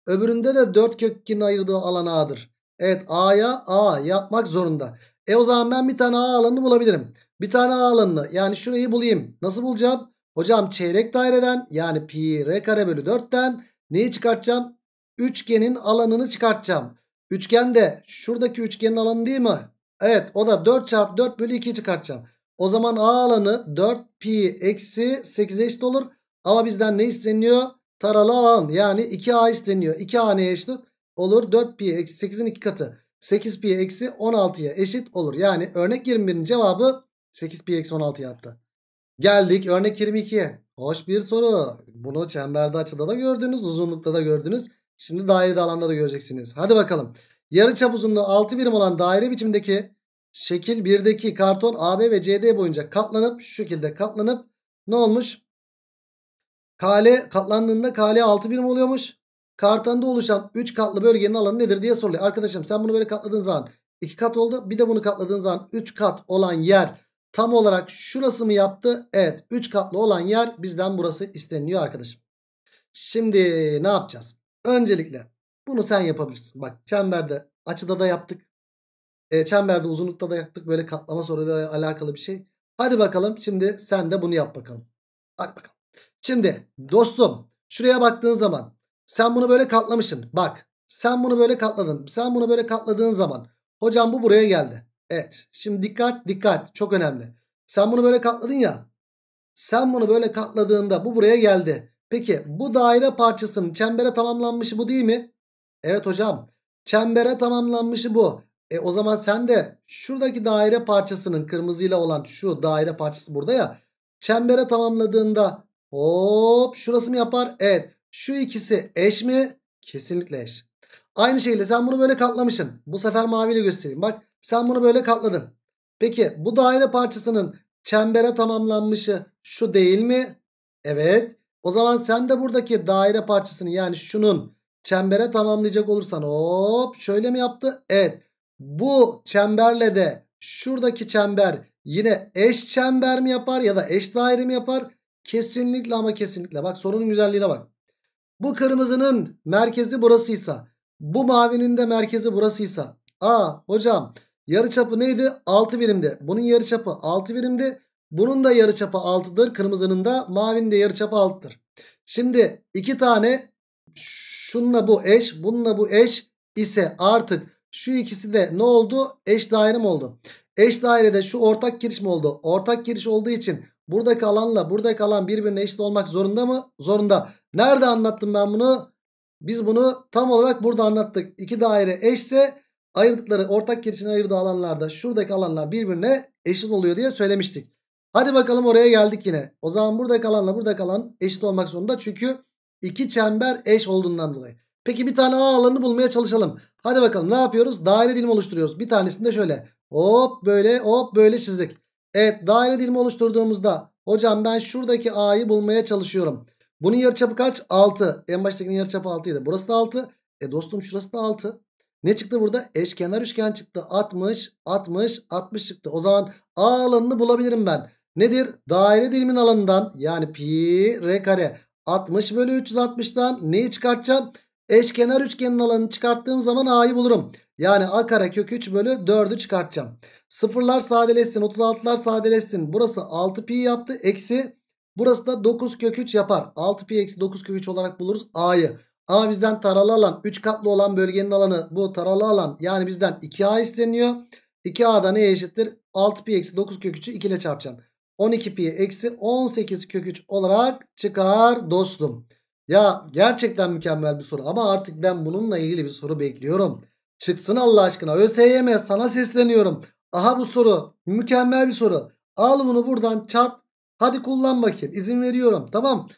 öbüründe de 4 kök 2'nin ayırdığı alan A'dır. Evet A'ya A yapmak zorunda. E o zaman ben bir tane A alanını bulabilirim. Bir tane A alanını yani şurayı bulayım. Nasıl bulacağım? Hocam çeyrek daireden yani pi r kare bölü 4'ten neyi çıkartacağım? Üçgenin alanını çıkartacağım. Üçgen de şuradaki üçgenin alanı değil mi? Evet o da 4 çarpı 4 bölü 2 çıkartacağım. O zaman A alanı 4 pi eksi 8 eşit olur. Ama bizden ne isteniyor? Taralı alan yani 2A isteniyor. 2A neye eşit olur? 4 pi eksi 8'in 2 katı. 8 pi eksi 16'ya eşit olur. Yani örnek 21'in cevabı 8 pi eksi 16 yaptı. Geldik örnek 22'ye. Hoş bir soru. Bunu çemberde açıda da gördünüz. Uzunlukta da gördünüz. Şimdi dairede alanda da göreceksiniz. Hadi bakalım. Yarı çap uzunluğu 6 birim olan daire biçimindeki şekil 1'deki karton AB ve CD boyunca katlanıp şu şekilde katlanıp ne olmuş? Kale katlandığında kale 6 birim oluyormuş. Kartanda oluşan 3 katlı bölgenin alanı nedir diye soruluyor. Arkadaşım sen bunu böyle katladığın zaman 2 kat oldu. Bir de bunu katladığın zaman 3 kat olan yer Tam olarak şurası mı yaptı? Evet 3 katlı olan yer bizden burası isteniyor arkadaşım. Şimdi ne yapacağız? Öncelikle bunu sen yapabilirsin. Bak çemberde açıda da yaptık. E, çemberde uzunlukta da yaptık. Böyle katlama soruyla alakalı bir şey. Hadi bakalım şimdi sen de bunu yap bakalım. Bak bakalım. Şimdi dostum şuraya baktığın zaman sen bunu böyle katlamışsın. Bak sen bunu böyle katladın. Sen bunu böyle katladığın zaman hocam bu buraya geldi. Evet. Şimdi dikkat dikkat. Çok önemli. Sen bunu böyle katladın ya. Sen bunu böyle katladığında bu buraya geldi. Peki bu daire parçasının çembere tamamlanmışı bu değil mi? Evet hocam. Çembere tamamlanmışı bu. E o zaman sen de şuradaki daire parçasının kırmızıyla olan şu daire parçası burada ya. Çembere tamamladığında hop şurası mı yapar? Evet. Şu ikisi eş mi? Kesinlikle eş. Aynı şekilde sen bunu böyle katlamışsın. Bu sefer maviyle göstereyim. Bak sen bunu böyle katladın. Peki bu daire parçasının çembere tamamlanmışı şu değil mi? Evet. O zaman sen de buradaki daire parçasını yani şunun çembere tamamlayacak olursan hop şöyle mi yaptı? Evet. Bu çemberle de şuradaki çember yine eş çember mi yapar ya da eş daire mi yapar? Kesinlikle ama kesinlikle. Bak sorunun güzelliğine bak. Bu kırmızının merkezi burasıysa bu mavinin de merkezi burasıysa. Aa hocam Yarıçapı neydi? 6 birimdi. Bunun yarıçapı 6 birimdi. Bunun da yarıçapı 6'dır. Kırmızının da mavinin de yarıçapı 6'dır. Şimdi iki tane şunla bu eş, bununla bu eş ise artık şu ikisi de ne oldu? Eş daire mi oldu? Eş dairede şu ortak giriş mi oldu? Ortak giriş olduğu için buradaki alanla buradaki alan birbirine eşit olmak zorunda mı? Zorunda. Nerede anlattım ben bunu? Biz bunu tam olarak burada anlattık. İki daire eşse ayırdıkları ortak kirişin ayırdığı alanlarda şuradaki alanlar birbirine eşit oluyor diye söylemiştik. Hadi bakalım oraya geldik yine. O zaman buradaki alanla buradaki alan eşit olmak zorunda. Çünkü iki çember eş olduğundan dolayı. Peki bir tane A alanını bulmaya çalışalım. Hadi bakalım ne yapıyoruz? Daire dilimi oluşturuyoruz. Bir tanesinde şöyle hop böyle hop böyle çizdik. Evet daire dilimi oluşturduğumuzda hocam ben şuradaki A'yı bulmaya çalışıyorum. Bunun yarıçapı kaç? 6. En baştakinin yarıçapı 6 idi. Burası da 6. E dostum şurası da 6. Ne çıktı burada? Eşkenar üçgen çıktı. 60, 60, 60 çıktı. O zaman A alanını bulabilirim ben. Nedir? Daire dilimin alanından yani pi r kare 60 bölü 360'dan neyi çıkartacağım? Eşkenar üçgenin alanını çıkarttığım zaman a'yı bulurum. Yani a kare kök 3 bölü 4'ü çıkartacağım. Sıfırlar sadeleşsin 36'lar sadeleşsin. Burası 6 pi yaptı eksi burası da 9 kök 3 yapar. 6 pi eksi 9 kök 3 olarak buluruz a'yı. Ama bizden taralı alan 3 katlı olan bölgenin alanı bu taralı alan yani bizden 2A isteniyor. 2 da neye eşittir? 6 pi eksi 9 kök 3'ü 2 ile çarpacağım. 12 pi eksi 18 kök 3 olarak çıkar dostum. Ya gerçekten mükemmel bir soru ama artık ben bununla ilgili bir soru bekliyorum. Çıksın Allah aşkına ÖSYM sana sesleniyorum. Aha bu soru mükemmel bir soru. Al bunu buradan çarp. Hadi kullan bakayım İzin veriyorum tamam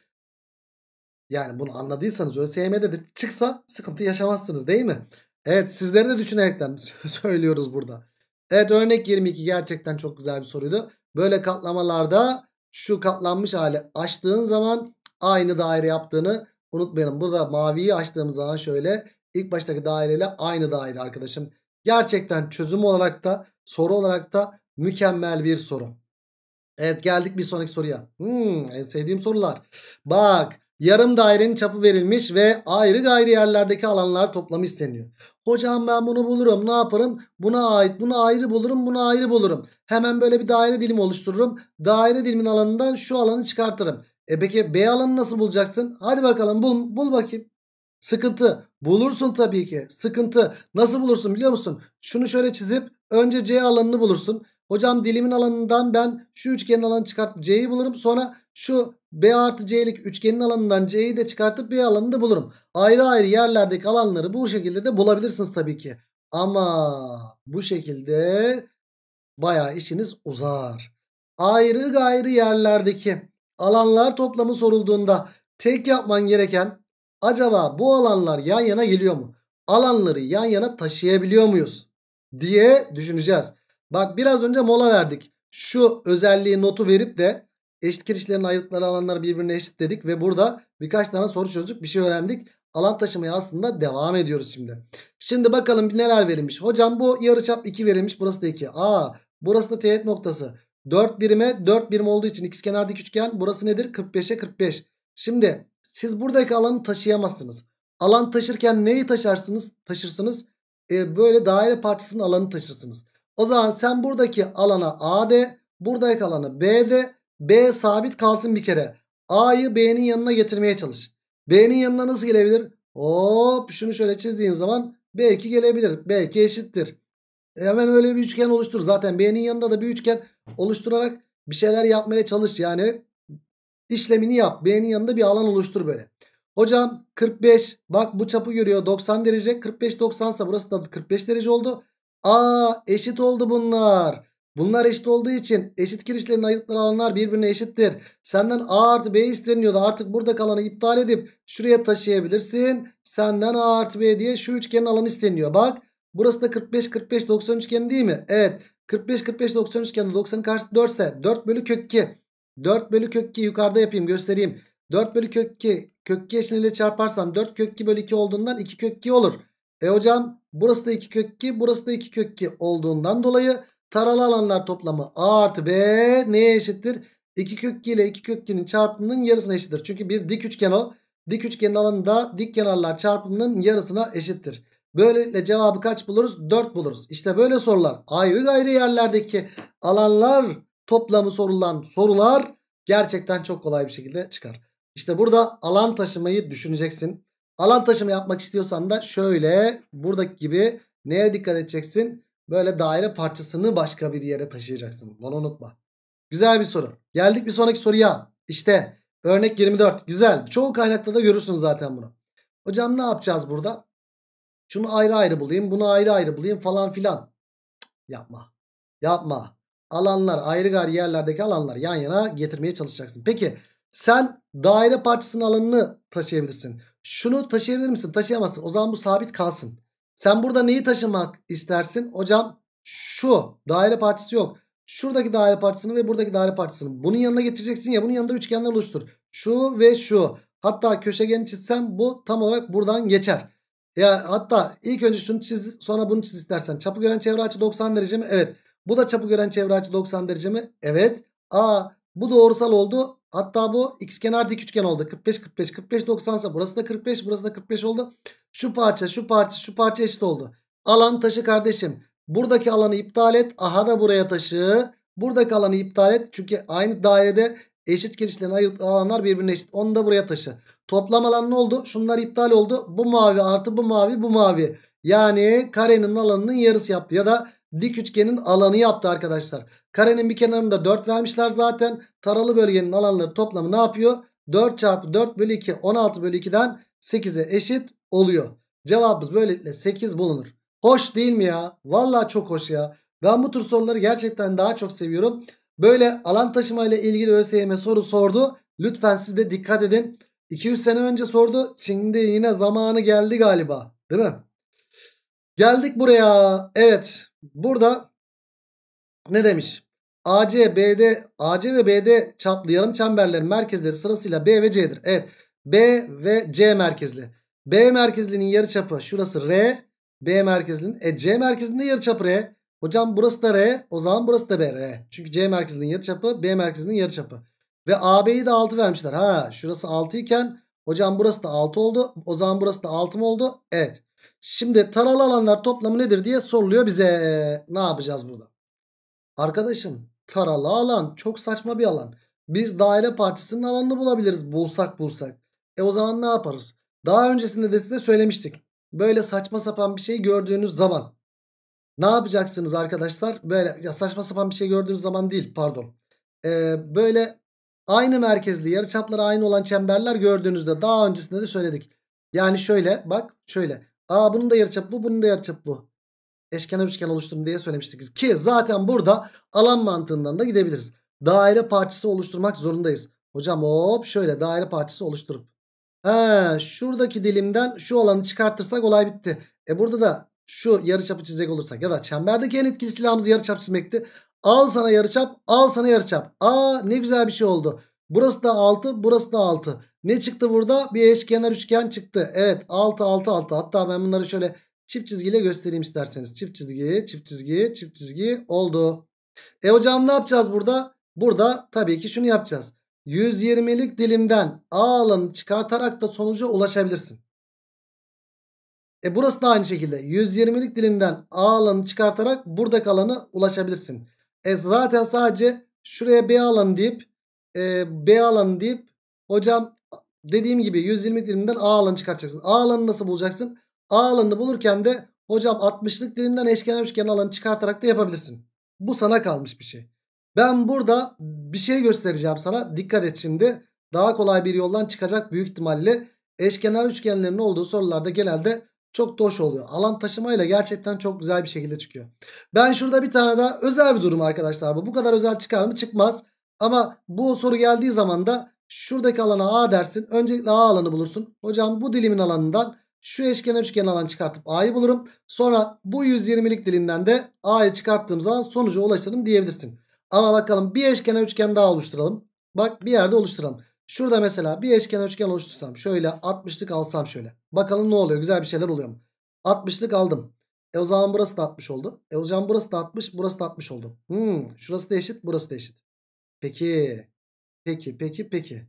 yani bunu anladıysanız ÖSYM'de de çıksa sıkıntı yaşamazsınız değil mi? Evet sizleri de düşünerekten söylüyoruz burada. Evet örnek 22 gerçekten çok güzel bir soruydu. Böyle katlamalarda şu katlanmış hali açtığın zaman aynı daire yaptığını unutmayalım. Burada maviyi açtığımız zaman şöyle ilk baştaki daireyle aynı daire arkadaşım. Gerçekten çözüm olarak da soru olarak da mükemmel bir soru. Evet geldik bir sonraki soruya. Hmm, en sevdiğim sorular. Bak Yarım dairenin çapı verilmiş ve ayrı gayrı yerlerdeki alanlar toplamı isteniyor. Hocam ben bunu bulurum ne yaparım? Buna ait bunu ayrı bulurum bunu ayrı bulurum. Hemen böyle bir daire dilimi oluştururum. Daire dilimin alanından şu alanı çıkartırım. E peki B alanı nasıl bulacaksın? Hadi bakalım bul, bul bakayım. Sıkıntı bulursun tabii ki. Sıkıntı nasıl bulursun biliyor musun? Şunu şöyle çizip önce C alanını bulursun. Hocam dilimin alanından ben şu üçgenin alanı çıkartıp C'yi bulurum. Sonra şu B artı C'lik üçgenin alanından C'yi de çıkartıp bir alanını da bulurum. Ayrı ayrı yerlerdeki alanları bu şekilde de bulabilirsiniz tabii ki. Ama bu şekilde baya işiniz uzar. Ayrı gayrı yerlerdeki alanlar toplamı sorulduğunda tek yapman gereken acaba bu alanlar yan yana geliyor mu? Alanları yan yana taşıyabiliyor muyuz? Diye düşüneceğiz. Bak biraz önce mola verdik. Şu özelliği notu verip de eşit girişlerin ayırdıkları alanları birbirine eşit dedik. Ve burada birkaç tane soru çözdük. Bir şey öğrendik. Alan taşımaya aslında devam ediyoruz şimdi. Şimdi bakalım neler verilmiş. Hocam bu yarıçap 2 verilmiş. Burası da 2. Aa burası da teğet noktası. 4 birime 4 birim olduğu için ikizkenardaki üçgen burası nedir? 45'e 45. Şimdi siz buradaki alanı taşıyamazsınız. Alan taşırken neyi taşarsınız? Taşırsınız. E, böyle daire parçasının alanı taşırsınız. O zaman sen buradaki alana AD, buradaki alana BD. B sabit kalsın bir kere. A'yı B'nin yanına getirmeye çalış. B'nin yanına nasıl gelebilir? Hop şunu şöyle çizdiğin zaman B2 gelebilir. B2 eşittir. E hemen öyle bir üçgen oluştur. Zaten B'nin yanında da bir üçgen oluşturarak bir şeyler yapmaya çalış. Yani işlemini yap. B'nin yanında bir alan oluştur böyle. Hocam 45 bak bu çapı görüyor 90 derece 45 90 ise burası da 45 derece oldu. A eşit oldu bunlar. Bunlar eşit olduğu için eşit girişlerin ayırtları alanlar birbirine eşittir. Senden A artı B isteniyordu. Artık burada kalanı iptal edip şuraya taşıyabilirsin. Senden A artı B diye şu üçgenin alanı isteniyor. Bak burası da 45 45 90 üçgeni değil mi? Evet 45 45 90 üçgeni 90 karşısı 4 ise 4 bölü kök 2. 4 bölü kök 2 yukarıda yapayım göstereyim. 4 bölü kök 2 kök 2 eşliğiyle çarparsan 4 kök 2 bölü 2 olduğundan 2 kök 2 olur. E hocam burası da 2 kök 2 burası da 2 kök 2 olduğundan dolayı Taralı alanlar toplamı A artı B neye eşittir? 2 kök ile 2 kök çarpımının yarısına eşittir. Çünkü bir dik üçgen o. Dik üçgenin alanı dik kenarlar çarpımının yarısına eşittir. Böylelikle cevabı kaç buluruz? 4 buluruz. İşte böyle sorular. Ayrı gayrı yerlerdeki alanlar toplamı sorulan sorular gerçekten çok kolay bir şekilde çıkar. İşte burada alan taşımayı düşüneceksin. Alan taşıma yapmak istiyorsan da şöyle buradaki gibi neye dikkat edeceksin? Böyle daire parçasını başka bir yere taşıyacaksın. Bunu unutma. Güzel bir soru. Geldik bir sonraki soruya. İşte örnek 24. Güzel. Çoğu kaynakta da görürsün zaten bunu. Hocam ne yapacağız burada? Şunu ayrı ayrı bulayım. Bunu ayrı ayrı bulayım falan filan. Yapma. Yapma. Alanlar ayrı gayrı yerlerdeki alanlar yan yana getirmeye çalışacaksın. Peki sen daire parçasının alanını taşıyabilirsin. Şunu taşıyabilir misin? Taşıyamazsın. O zaman bu sabit kalsın. Sen burada neyi taşımak istersin? Hocam şu daire partisi yok. Şuradaki daire partisini ve buradaki daire partisini. Bunun yanına getireceksin ya bunun yanında üçgenler oluştur. Şu ve şu. Hatta köşegen çizsem bu tam olarak buradan geçer. Ya hatta ilk önce şunu çiz sonra bunu çiz istersen. Çapı gören çevre açı 90 derece mi? Evet. Bu da çapı gören çevre açı 90 derece mi? Evet. A bu doğrusal oldu. Hatta bu x kenar dik üçgen oldu. 45 45 45 90 ise burası da 45 burası da 45 oldu. Şu parça şu parça şu parça eşit oldu. Alan taşı kardeşim. Buradaki alanı iptal et. Aha da buraya taşı. Buradaki alanı iptal et. Çünkü aynı dairede eşit genişliğine ayırt alanlar birbirine eşit. Onu da buraya taşı. Toplam alan ne oldu? Şunlar iptal oldu. Bu mavi artı bu mavi bu mavi. Yani karenin alanının yarısı yaptı. Ya da Dik üçgenin alanı yaptı arkadaşlar. Karenin bir kenarında 4 vermişler zaten. Taralı bölgenin alanları toplamı ne yapıyor? 4 çarpı 4 bölü 2 16 bölü 2'den 8'e eşit oluyor. Cevabımız böylelikle 8 bulunur. Hoş değil mi ya? Valla çok hoş ya. Ben bu tür soruları gerçekten daha çok seviyorum. Böyle alan taşımayla ilgili ÖSYM soru sordu. Lütfen siz de dikkat edin. 200 sene önce sordu. Şimdi yine zamanı geldi galiba. Değil mi? Geldik buraya. Evet. Burada ne demiş? AC, BD, AC ve BD çaplı yarım çemberlerin merkezleri sırasıyla B ve C'dir. Evet. B ve C merkezli. B merkezlinin yarı çapı şurası R. B merkezlinin e C merkezinde çapı R. Hocam burası da R. O zaman burası da B R. Çünkü C merkezinin çapı B merkezinin çapı. Ve AB'yi de 6 vermişler. Ha şurası 6 iken hocam burası da 6 oldu. O zaman burası da 6 mı oldu? Evet. Şimdi taralı alanlar toplamı nedir diye soruluyor bize. Ne yapacağız burada? Arkadaşım taralı alan çok saçma bir alan. Biz daire partisinin alanını bulabiliriz bulsak bulsak. E o zaman ne yaparız? Daha öncesinde de size söylemiştik. Böyle saçma sapan bir şey gördüğünüz zaman ne yapacaksınız arkadaşlar? Böyle ya saçma sapan bir şey gördüğünüz zaman değil pardon. Ee, böyle aynı merkezli yarıçapları aynı olan çemberler gördüğünüzde daha öncesinde de söyledik. Yani şöyle bak şöyle Aa bunun da yarıçapı bu bunun da yarıçapı bu. Eşkenar üçgen oluşturun diye söylemiştik. Ki zaten burada alan mantığından da gidebiliriz. Daire parçası oluşturmak zorundayız. Hocam hop şöyle daire parçası oluşturup. He, şuradaki dilimden şu alanı çıkartırsak olay bitti. E burada da şu yarıçapı çizecek olursak ya da çemberdeki en etkili silahımız yarıçap çizmekti. Al sana yarıçap, al sana yarıçap. Aa ne güzel bir şey oldu. Burası da 6 burası da 6. Ne çıktı burada? Bir eşkenar üçgen çıktı. Evet 6 6 6. Hatta ben bunları şöyle çift çizgiyle göstereyim isterseniz. Çift çizgi çift çizgi çift çizgi oldu. E hocam ne yapacağız burada? Burada tabii ki şunu yapacağız. 120'lik dilimden A alanı çıkartarak da sonuca ulaşabilirsin. E burası da aynı şekilde 120'lik dilimden A alanı çıkartarak buradaki alanı ulaşabilirsin. E zaten sadece şuraya B alanı deyip e, B alanı deyip hocam dediğim gibi 120 diliminden A alanı çıkartacaksın. A alanı nasıl bulacaksın? A alanını bulurken de hocam 60'lık dilimden eşkenar üçgen alanı çıkartarak da yapabilirsin. Bu sana kalmış bir şey. Ben burada bir şey göstereceğim sana. Dikkat et şimdi. Daha kolay bir yoldan çıkacak büyük ihtimalle. Eşkenar üçgenlerin olduğu sorularda genelde çok doş şey oluyor. Alan taşımayla gerçekten çok güzel bir şekilde çıkıyor. Ben şurada bir tane daha özel bir durum arkadaşlar. Bu bu kadar özel çıkar mı? Çıkmaz. Ama bu soru geldiği zaman da şuradaki alana A dersin. Öncelikle A alanı bulursun. Hocam bu dilimin alanından şu eşkenar üçgen alan çıkartıp A'yı bulurum. Sonra bu 120'lik dilimden de A'yı çıkarttığım zaman sonuca ulaşırım diyebilirsin. Ama bakalım bir eşkenar üçgen daha oluşturalım. Bak bir yerde oluşturalım. Şurada mesela bir eşkenar üçgen oluştursam şöyle 60'lık alsam şöyle. Bakalım ne oluyor güzel bir şeyler oluyor mu? 60'lık aldım. E o zaman burası da 60 oldu. E hocam burası da 60 burası da 60 oldu. Hmm, şurası da eşit burası da eşit. Peki. Peki peki peki.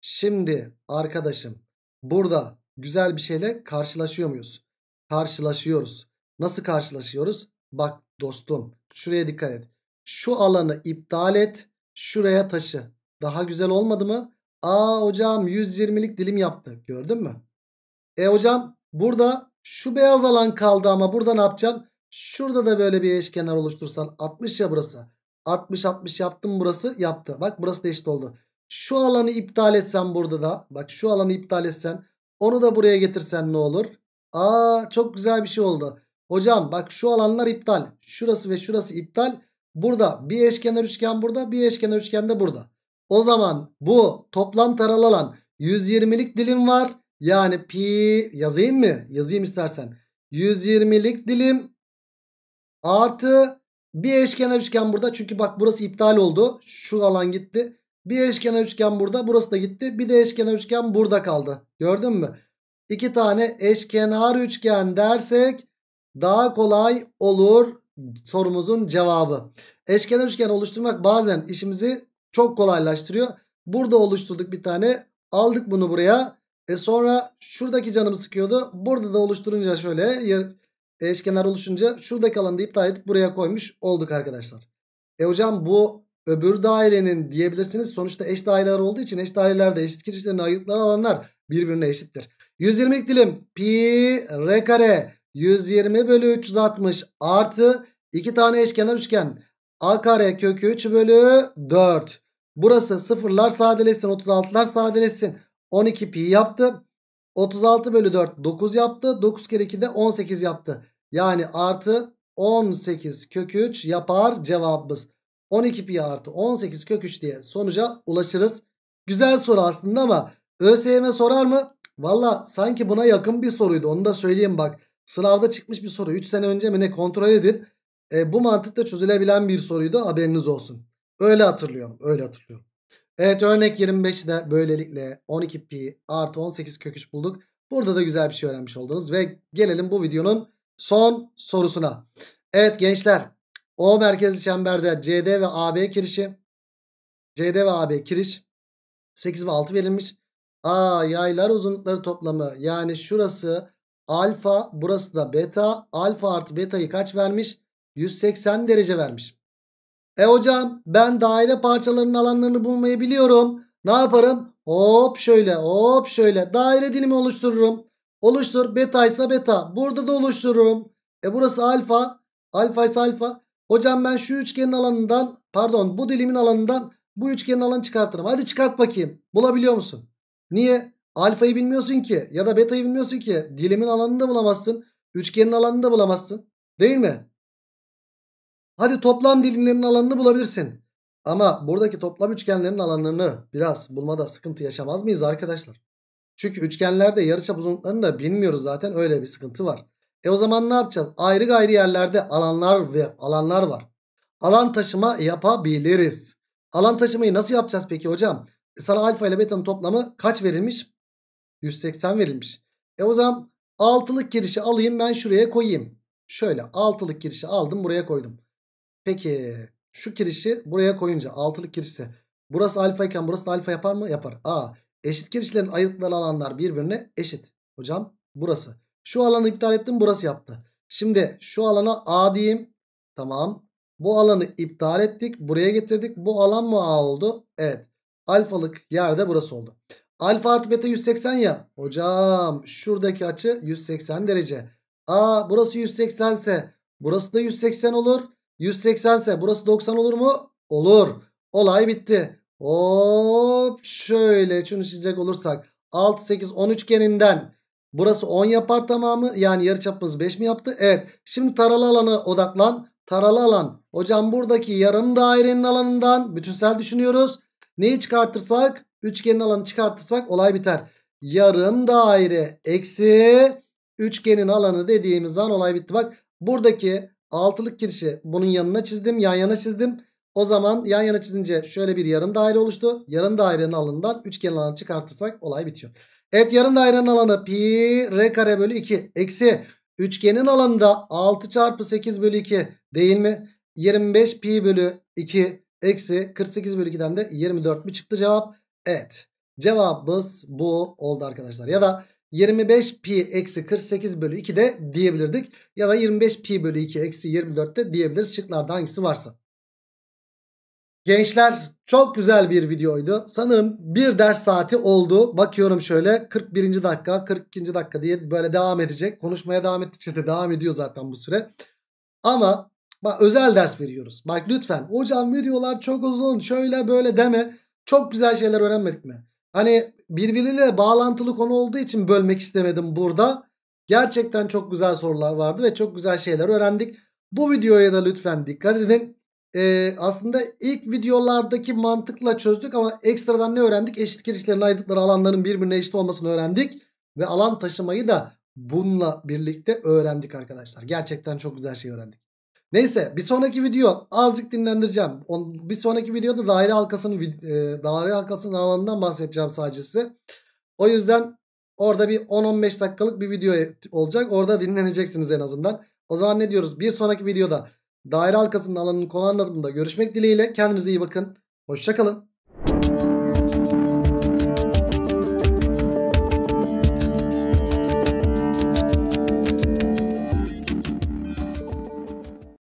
Şimdi arkadaşım burada güzel bir şeyle karşılaşıyor muyuz? Karşılaşıyoruz. Nasıl karşılaşıyoruz? Bak dostum şuraya dikkat et. Şu alanı iptal et. Şuraya taşı. Daha güzel olmadı mı? Aa hocam 120'lik dilim yaptı. Gördün mü? E hocam burada şu beyaz alan kaldı ama burada ne yapacağım? Şurada da böyle bir eşkenar oluştursan 60 ya burası. 60-60 yaptım burası yaptı. Bak burası da eşit oldu. Şu alanı iptal etsen burada da. Bak şu alanı iptal etsen. Onu da buraya getirsen ne olur? Aa çok güzel bir şey oldu. Hocam bak şu alanlar iptal. Şurası ve şurası iptal. Burada bir eşkenar üçgen burada bir eşkenar üçgen de burada. O zaman bu toplam taralı alan 120'lik dilim var. Yani pi yazayım mı? Yazayım istersen. 120'lik dilim artı bir eşkenar üçgen burada. Çünkü bak burası iptal oldu. Şu alan gitti. Bir eşkenar üçgen burada. Burası da gitti. Bir de eşkenar üçgen burada kaldı. Gördün mü? İki tane eşkenar üçgen dersek daha kolay olur sorumuzun cevabı. Eşkenar üçgen oluşturmak bazen işimizi çok kolaylaştırıyor. Burada oluşturduk bir tane. Aldık bunu buraya. E sonra şuradaki canımı sıkıyordu. Burada da oluşturunca şöyle eşkenar oluşunca şuradaki alanı da iptal edip buraya koymuş olduk arkadaşlar. E hocam bu öbür dairenin diyebilirsiniz. Sonuçta eş daireler olduğu için eş dairelerde eşit kirişlerine ayırtılan alanlar birbirine eşittir. 120 dilim pi r kare 120 bölü 360 artı 2 tane eşkenar üçgen a kare kökü 3 bölü 4. Burası sıfırlar sadeleşsin 36'lar sadeleşsin 12 pi yaptı. 36 bölü 4 9 yaptı. 9 kere 2 de 18 yaptı. Yani artı 18 kök 3 yapar cevabımız. 12 pi artı 18 kök 3 diye sonuca ulaşırız. Güzel soru aslında ama ÖSYM sorar mı? Valla sanki buna yakın bir soruydu onu da söyleyeyim bak. Sınavda çıkmış bir soru 3 sene önce mi ne kontrol edin. E, bu mantıkla çözülebilen bir soruydu haberiniz olsun. Öyle hatırlıyorum öyle hatırlıyorum. Evet örnek 25'de böylelikle 12 pi artı 18 kök 3 bulduk. Burada da güzel bir şey öğrenmiş oldunuz ve gelelim bu videonun son sorusuna. Evet gençler O merkezli çemberde CD ve AB kirişi CD ve AB kiriş 8 ve 6 verilmiş. A yaylar uzunlukları toplamı yani şurası alfa burası da beta alfa artı betayı kaç vermiş? 180 derece vermiş. E hocam ben daire parçalarının alanlarını bulmayı biliyorum. Ne yaparım? Hop şöyle hop şöyle daire dilimi oluştururum. Oluştur. Beta ise beta. Burada da oluştururum. E burası alfa. Alfa ise alfa. Hocam ben şu üçgenin alanından pardon bu dilimin alanından bu üçgenin alanı çıkartırım. Hadi çıkart bakayım. Bulabiliyor musun? Niye? Alfayı bilmiyorsun ki ya da betayı bilmiyorsun ki. Dilimin alanını da bulamazsın. Üçgenin alanını da bulamazsın. Değil mi? Hadi toplam dilimlerin alanını bulabilirsin. Ama buradaki toplam üçgenlerin alanlarını biraz bulmada sıkıntı yaşamaz mıyız arkadaşlar? Çünkü üçgenlerde yarıçap uzunluklarını da bilmiyoruz zaten öyle bir sıkıntı var. E o zaman ne yapacağız? Ayrı gayrı yerlerde alanlar ve alanlar var. Alan taşıma yapabiliriz. Alan taşımayı nasıl yapacağız peki hocam? E sana alfa ile beta'nın toplamı kaç verilmiş? 180 verilmiş. E o zaman altılık girişi alayım ben şuraya koyayım. Şöyle altılık girişi aldım buraya koydum. Peki şu girişi buraya koyunca altılık girişi. Burası alfa iken burası da alfa yapar mı? Yapar. A. Eşit girişlerin ayırtıkları alanlar birbirine eşit. Hocam burası. Şu alanı iptal ettim burası yaptı. Şimdi şu alana A diyeyim. Tamam. Bu alanı iptal ettik. Buraya getirdik. Bu alan mı A oldu? Evet. Alfalık yerde burası oldu. Alfa artı beta 180 ya. Hocam şuradaki açı 180 derece. A burası 180 ise burası da 180 olur. 180 ise burası 90 olur mu? Olur. Olay bitti. Hop şöyle şunu çizecek olursak 6 8 10 üçgeninden burası 10 yapar tamamı yani yarıçapımız 5 mi yaptı? Evet. Şimdi taralı alanı odaklan. Taralı alan. Hocam buradaki yarım dairenin alanından bütünsel düşünüyoruz. Neyi çıkartırsak üçgenin alanı çıkartırsak olay biter. Yarım daire eksi üçgenin alanı dediğimiz an olay bitti. Bak buradaki altılık girişi bunun yanına çizdim yan yana çizdim. O zaman yan yana çizince şöyle bir yarım daire oluştu. Yarım dairenin alanından üçgen alanı çıkartırsak olay bitiyor. Evet yarım dairenin alanı pi r kare bölü 2 eksi üçgenin alanı 6 çarpı 8 bölü 2 değil mi? 25 pi bölü 2 eksi 48 bölü 2'den de 24 mi çıktı cevap? Evet cevabımız bu oldu arkadaşlar. Ya da 25 pi eksi 48 bölü 2 de diyebilirdik. Ya da 25 pi bölü 2 eksi 24 de diyebiliriz şıklarda hangisi varsa. Gençler çok güzel bir videoydu. Sanırım bir ders saati oldu. Bakıyorum şöyle 41. dakika 42. dakika diye böyle devam edecek. Konuşmaya devam ettikçe de devam ediyor zaten bu süre. Ama bak özel ders veriyoruz. Bak lütfen hocam videolar çok uzun şöyle böyle deme. Çok güzel şeyler öğrenmedik mi? Hani birbiriyle bağlantılı konu olduğu için bölmek istemedim burada. Gerçekten çok güzel sorular vardı ve çok güzel şeyler öğrendik. Bu videoya da lütfen dikkat edin e, aslında ilk videolardaki mantıkla çözdük ama ekstradan ne öğrendik? Eşit girişlerin ayırdıkları alanların birbirine eşit olmasını öğrendik. Ve alan taşımayı da bununla birlikte öğrendik arkadaşlar. Gerçekten çok güzel şey öğrendik. Neyse bir sonraki video azıcık dinlendireceğim. Bir sonraki videoda daire halkasının e, daire halkasının alanından bahsedeceğim sadece O yüzden orada bir 10-15 dakikalık bir video olacak. Orada dinleneceksiniz en azından. O zaman ne diyoruz? Bir sonraki videoda Daire halkasının alanını konu anlatımında görüşmek dileğiyle. Kendinize iyi bakın. Hoşçakalın.